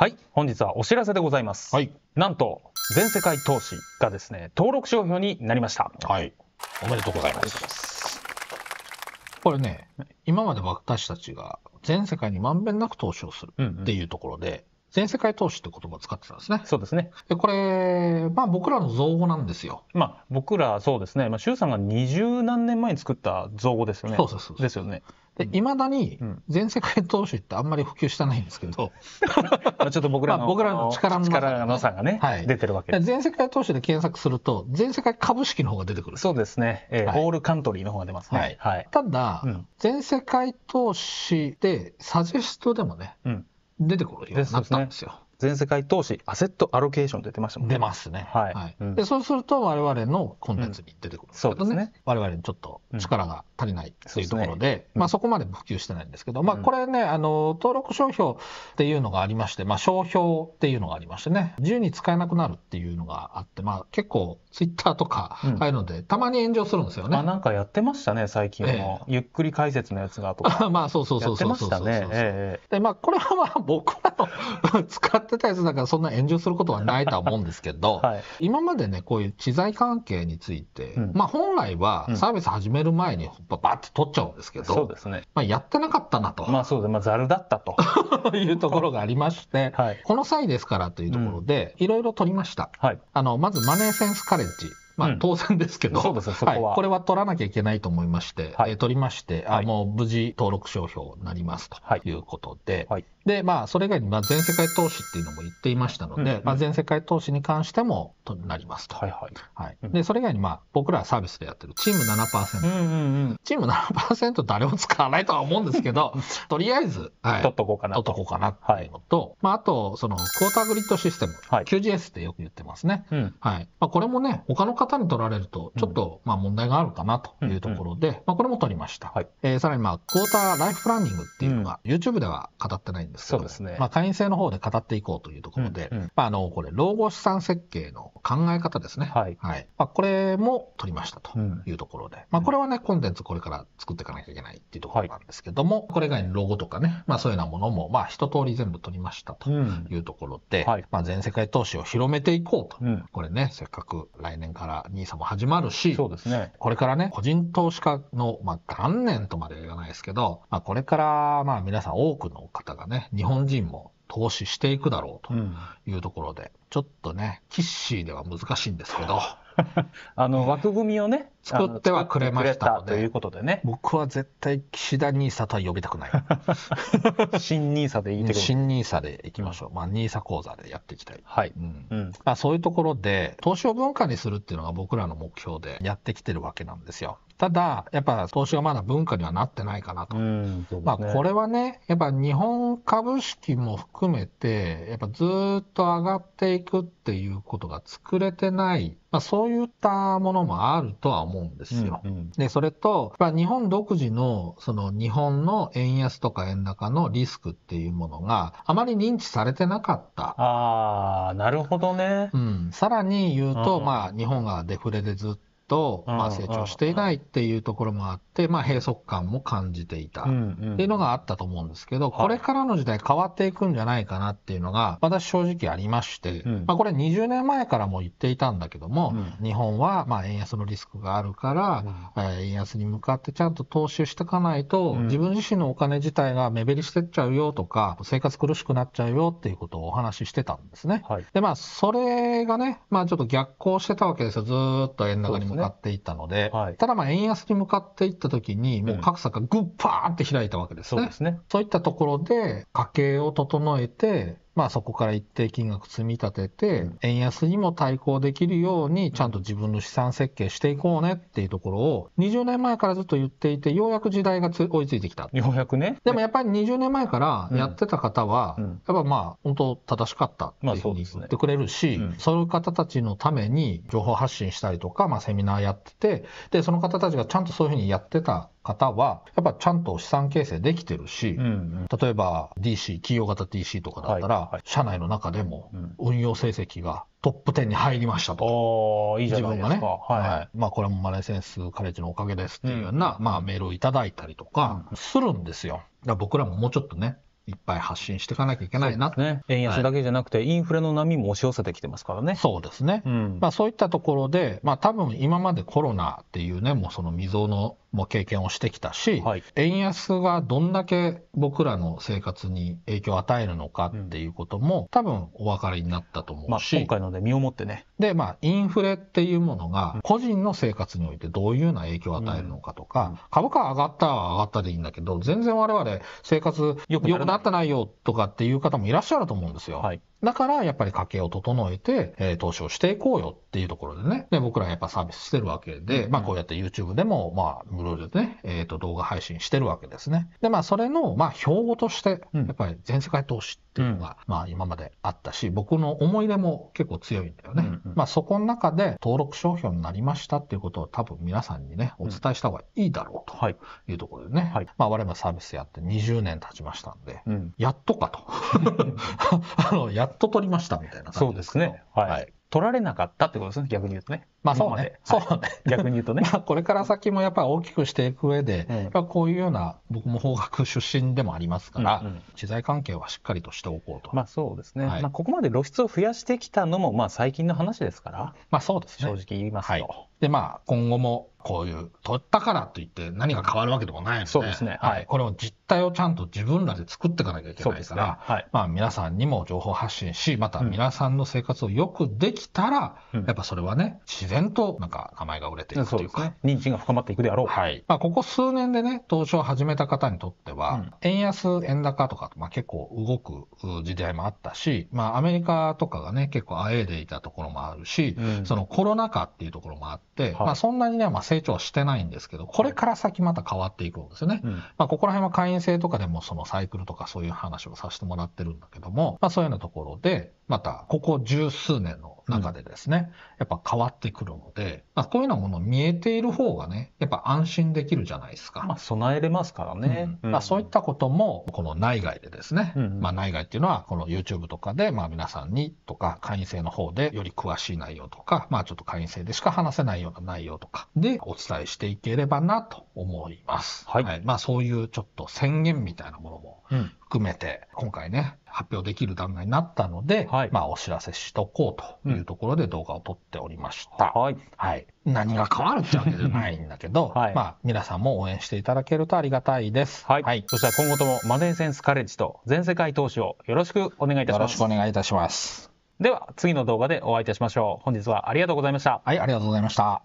はい、本日はお知らせでございます。はい、なんと、全世界投資がですね、登録商標になりました。はい、おめでとうございます。これね、今まで私たちが全世界にまんべんなく投資をするっていうところで、うんうん全世界投資って言葉を使ってたんですね。そうですね。で、これ、まあ僕らの造語なんですよ。まあ僕ら、そうですね。まあ、周さんが二十何年前に作った造語ですよね。そうそうそうですよね。いまだに全世界投資ってあんまり普及してないんですけど、ちょっと僕らの,、力の、力の差がね、はい、出てるわけ全世界投資で検索すると、全世界株式の方が出てくるそうですね、えーオールカントリーの方が出ますね。はいはい、ただ、全世界投資で、サジェストでもね、うん、出てくるようになったんですよ。全世界投資アセットアロケーションってましたもんね。出ますね。はい。はいうん、でそうすると我々のコンテンツに出てくるんですけどね,、うね我々にちょっと力が足りないというところでうんでね、まあ、そこまで普及してないんですけど、まあ、これねあの登録商標っていうのがありまして、まあ、商標っていうのがありましてね自由に使えなくなるっていうのがあって、まあ、結構ツイッターとかああいうので、たまに炎上するんですよね。あなんかやってましたね最近の、ええ、ゆっくり解説のやつがとか。まあそうそうそうそうそうそうそうそええ、でまあこれはまあ僕らの 使ってってたやつだからそんな炎上することはないとは思うんですけど、はい、今までねこういう知財関係について、うん、まあ本来はサービス始める前にばばって取っちゃうんですけど、そうですねまあ、やってなかったなと。まあそうです、まあ、ざるだったと いうところがありまして、はい、この際ですからというところで、いろいろ取りました、はい、あのまずマネーセンスカレッジ。まあ、当然ですけど、これは取らなきゃいけないと思いまして、はい、え取りまして、はい、あもう無事登録商標になりますということで、はい、でまあ、それ以外に、まあ、全世界投資っていうのも言っていましたので、うんうん、まあ、全世界投資に関してもとなりますと、はいはいはい、でそれ以外に、まあ、僕らはサービスでやってるチーム7%、うんうんうん、チーム7%誰も使わないとは思うんですけど とりあえず、はい、取っとこうかな取っとこうかなっていうのと、まあ、あとそのクォーターグリッドシステム、QGS ってよく言ってますね、うん、はいまあ、これもね他の方に取られると、ちょっと、まあ問題があるかなというところで、まあこれも取りました。はい、えー、さらにまあ、クォーターライフプランニングっていうのは、YouTube では語ってないんですけど、ね、まあ会員制の方で語っていこうというところで、うんうん、まああの、これ、老後資産設計の考え方ですね。はい。はい。まあこれも取りましたというところで、うん、まあこれはね、コンテンツこれから作っていかなきゃいけないっていうところなんですけども、はい、これ以外に老後とかね、まあそういうようなものも、まあ一通り全部取りましたというところで、はい、まあ全世界投資を広めていこうと。これね、せっかく来年から NISA も始まるし、そうですね、これからね、個人投資家の、まあ、元年とまでは言わないですけど、まあ、これからまあ皆さん多くの方がね、日本人も投資していくだろうというところで、うん、ちょっとね、キッシーでは難しいんですけど。あの枠組みをね、作ってはくれましたので。ということでね。僕は絶対岸田ニーサとは呼びたくない。新ニーサでいいってこと新ニーサでいきましょう。まあ、ニーサ講座でやっていきたい。はい。うん。うん、まあ、そういうところで、投資を文化にするっていうのが僕らの目標でやってきてるわけなんですよ。ただ、やっぱ投資がまだ文化にはなってないかなと。ね、まあ、これはね、やっぱ日本株式も含めて、やっぱずっと上がっていくっていうことが作れてない、まあ、そういったものもあるとは思思うんですよ。うんうん、でそれと、まあ、日本独自のその日本の円安とか円高のリスクっていうものがあまり認知されてなかった。あなるほどね、うん、さらに言うと、うん、まあ、日本がデフレでずっとと、まあ、成長していないっていうところもあって、まあ、閉塞感も感じていたっていうのがあったと思うんですけど、これからの時代変わっていくんじゃないかなっていうのが、私正直ありまして、まあ、これ20年前からも言っていたんだけども、日本はまあ円安のリスクがあるから、円安に向かってちゃんと投資していかないと、自分自身のお金自体が目減りしてっちゃうよとか、生活苦しくなっちゃうよっていうことをお話ししてたんですね。で、まあ、それがね、まあ、ちょっと逆行してたわけですよ。ずっと円高に向がっていったので、はい、ただまあ円安に向かっていった時に、もう格差がぐっぱーって開いたわけですね。そうですねそういったところで、家計を整えて、まあ、そこから一定金額積み立てて、円安にも対抗できるように、ちゃんと自分の資産設計していこうねっていうところを、20年前からずっと言っていて、ようやく時代が追いついてきた。ようやくね。でもやっぱり20年前からやってた方は、やっぱまあ、本当正しかったっていうふうに言ってくれるし、そういう方たちのために情報発信したりとか、まあ、セミナーやってて、で、その方たちがちゃんとそういうふうにやってた方は、やっぱちゃんと資産形成できてるし、うんうん、例えば DC、企業型 DC とかだったら、はいはい、社内の中でも運用成績がトップ10に入りましたと。いい自分がね、まあ、これもマネーセンスカレッジのおかげですっていうような、うん、まあ、メールをいただいたりとかするんですよ。ら僕らももうちょっとね、いっぱい発信していかなきゃいけないな、ね、円安だけじゃなくて、インフレの波も押し寄せてきてますからね。そうですね、うん、まあ、そういったところで、まあ多分今までコロナっていうね、もうその未曾有のも経験をしてきたし、はい、円安がどんだけ僕らの生活に影響を与えるのかっていうことも、うん、多分お分かりになったと思うし、まあ、今回ので身をもってねでまあインフレっていうものが個人の生活においてどういうような影響を与えるのかとか、うん、株価上がったは上がったでいいんだけど全然我々生活良くなってないよとかっていう方もいらっしゃると思うんですよ。はいだからやっぱり家計を整えて、えー、投資をしていこうよっていうところでね、で僕らやっぱサービスしてるわけで、うん、まあこうやって YouTube でも、まあブログでね、えー、と動画配信してるわけですね。で、まあ、それの、まあ、標語として、やっぱり全世界投資っていうのが、まあ、今まであったし、僕の思い出も結構強いんだよね。うんうん、まあ、そこの中で登録商標になりましたっていうことを多分皆さんにね、お伝えした方がいいだろうというところでね、はい、まあ、我々サービスやって20年経ちましたんで、うん、やっとかと。あの、やっと取りましたみたいな感じですそうですね。はい、はい取られなかったってことですね、逆に言うとね。まあそうね。そうね。逆に言うとね。まあこれから先もやっぱり大きくしていく上で、うん、こういうような、僕も法学出身でもありますから、うんうん、知財関係はしっかりとしておこうと。まあそうですね。はい、まあここまで露出を増やしてきたのも、まあ最近の話ですから。まあそうですね。正直言いますと。はいで、まあ、今後もこういう、取ったからといって何が変わるわけでもないので、そうですね。はい。これを実態をちゃんと自分らで作っていかなきゃいけないから、ね、はい、まあ、皆さんにも情報発信し、また皆さんの生活をよくできたら、うん、やっぱそれはね、自然となんか名前が売れていくというか、うん、ね、認知が深まっていくであろう。はい。まあ、ここ数年でね、投資を始めた方にとっては、うん、円安、円高とか、まあ、結構動く時代もあったし、まあ、アメリカとかがね、結構あえいでいたところもあるし、そのコロナ禍っていうところもあって、、まあ、そんなにね、まあ、成長はしてないんですけど、これから先また変わっていくんですよね。うん、まあ、ここら辺は会員制とかでもそのサイクルとかそういう話をさせてもらってるんだけども、まあ、そういうようなところで、またここ十数年の中でですね、やっぱ変わってくるので、まあ、こういうようなもの見えている方がね、やっぱ安心できるじゃないですか。まあ、備えれますからね。うん、まあ、そういったことも、この内外でですね、うん、まあ、内外っていうのは、この YouTube とかで、まあ、皆さんにとか、会員制の方でより詳しい内容とか、まあ、ちょっと会員制でしか話せないような内容とかでお伝えしていければなと思います。はい。はい、まあ、そういうちょっと宣言みたいなものも、含めて、今回ね、発表できる段階になったので、はい、まあお知らせしとこうというところで動画を撮っておりました。はい。はい。何が変わるってわけじゃないんだけど、はい、まあ皆さんも応援していただけるとありがたいです。はい。はい、そしたら今後ともマネーセンスカレッジと全世界投資をよろしくお願いいたします。よろしくお願いいたします。では次の動画でお会いいたしましょう。本日はありがとうございました。はい、ありがとうございました。